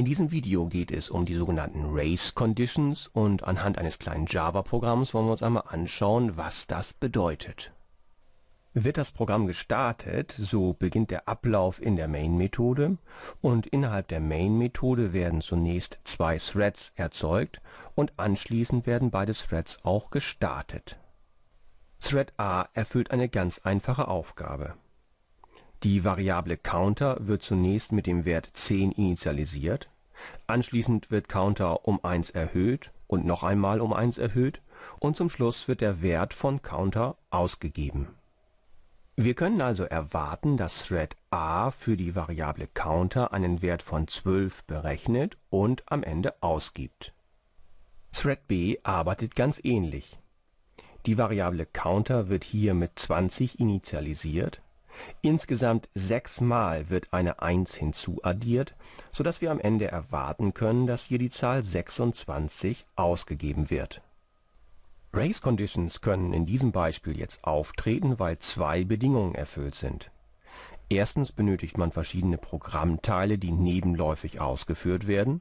In diesem Video geht es um die sogenannten Race Conditions und anhand eines kleinen Java-Programms wollen wir uns einmal anschauen, was das bedeutet. Wird das Programm gestartet, so beginnt der Ablauf in der Main-Methode und innerhalb der Main-Methode werden zunächst zwei Threads erzeugt und anschließend werden beide Threads auch gestartet. Thread A erfüllt eine ganz einfache Aufgabe. Die Variable Counter wird zunächst mit dem Wert 10 initialisiert Anschließend wird Counter um 1 erhöht und noch einmal um 1 erhöht und zum Schluss wird der Wert von Counter ausgegeben. Wir können also erwarten, dass Thread a für die Variable Counter einen Wert von 12 berechnet und am Ende ausgibt. Thread b arbeitet ganz ähnlich. Die Variable Counter wird hier mit 20 initialisiert Insgesamt sechsmal wird eine 1 hinzuaddiert, sodass wir am Ende erwarten können, dass hier die Zahl 26 ausgegeben wird. Race Conditions können in diesem Beispiel jetzt auftreten, weil zwei Bedingungen erfüllt sind. Erstens benötigt man verschiedene Programmteile, die nebenläufig ausgeführt werden,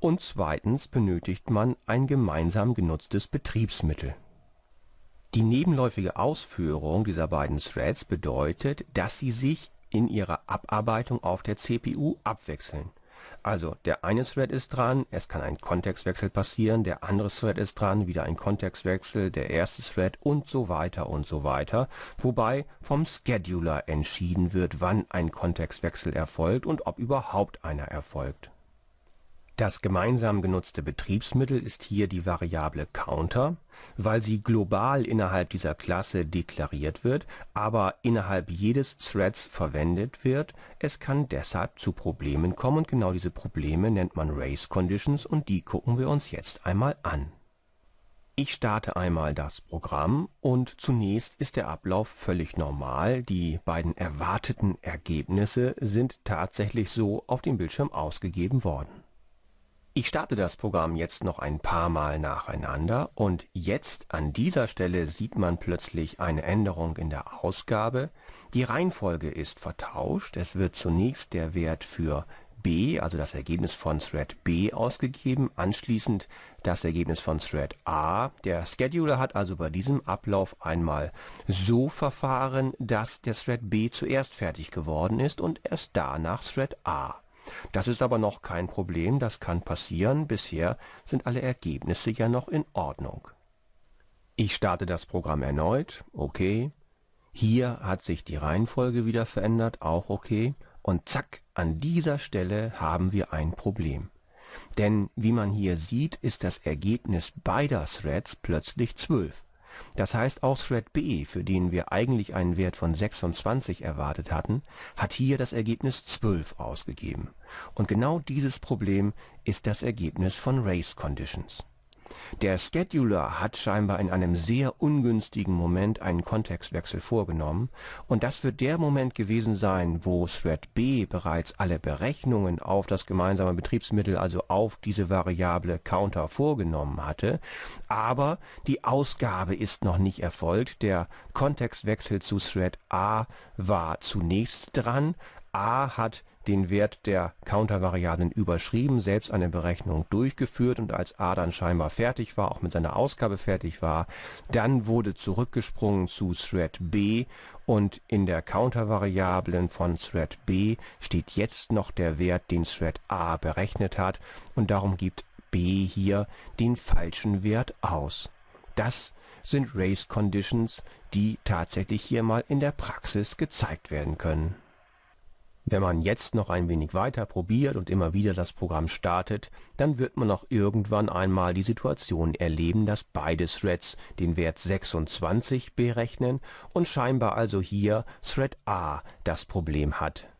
und zweitens benötigt man ein gemeinsam genutztes Betriebsmittel die nebenläufige Ausführung dieser beiden Threads bedeutet, dass sie sich in ihrer Abarbeitung auf der CPU abwechseln. Also der eine Thread ist dran, es kann ein Kontextwechsel passieren, der andere Thread ist dran, wieder ein Kontextwechsel, der erste Thread und so weiter und so weiter, wobei vom Scheduler entschieden wird, wann ein Kontextwechsel erfolgt und ob überhaupt einer erfolgt das gemeinsam genutzte Betriebsmittel ist hier die Variable Counter, weil sie global innerhalb dieser Klasse deklariert wird, aber innerhalb jedes Threads verwendet wird. Es kann deshalb zu Problemen kommen und genau diese Probleme nennt man Race Conditions und die gucken wir uns jetzt einmal an. Ich starte einmal das Programm und zunächst ist der Ablauf völlig normal. Die beiden erwarteten Ergebnisse sind tatsächlich so auf dem Bildschirm ausgegeben worden. Ich starte das Programm jetzt noch ein paar Mal nacheinander und jetzt an dieser Stelle sieht man plötzlich eine Änderung in der Ausgabe. Die Reihenfolge ist vertauscht. Es wird zunächst der Wert für B, also das Ergebnis von Thread B ausgegeben, anschließend das Ergebnis von Thread A. Der Scheduler hat also bei diesem Ablauf einmal so verfahren, dass der Thread B zuerst fertig geworden ist und erst danach Thread A. Das ist aber noch kein Problem, das kann passieren. Bisher sind alle Ergebnisse ja noch in Ordnung. Ich starte das Programm erneut. Okay. Hier hat sich die Reihenfolge wieder verändert. Auch okay. Und zack, an dieser Stelle haben wir ein Problem. Denn wie man hier sieht, ist das Ergebnis beider Threads plötzlich 12. Das heißt, auch Thread B, für den wir eigentlich einen Wert von 26 erwartet hatten, hat hier das Ergebnis 12 ausgegeben. Und genau dieses Problem ist das Ergebnis von Race Conditions der Scheduler hat scheinbar in einem sehr ungünstigen Moment einen Kontextwechsel vorgenommen und das wird der Moment gewesen sein, wo Thread B bereits alle Berechnungen auf das gemeinsame Betriebsmittel, also auf diese Variable Counter vorgenommen hatte, aber die Ausgabe ist noch nicht erfolgt. Der Kontextwechsel zu Thread A war zunächst dran, A hat den Wert der Countervariablen überschrieben, selbst eine Berechnung durchgeführt und als A dann scheinbar fertig war, auch mit seiner Ausgabe fertig war, dann wurde zurückgesprungen zu Thread B und in der Countervariablen von Thread B steht jetzt noch der Wert, den Thread A berechnet hat und darum gibt B hier den falschen Wert aus. Das sind Race Conditions, die tatsächlich hier mal in der Praxis gezeigt werden können. Wenn man jetzt noch ein wenig weiter probiert und immer wieder das Programm startet, dann wird man auch irgendwann einmal die Situation erleben, dass beide Threads den Wert 26 berechnen und scheinbar also hier Thread A das Problem hat,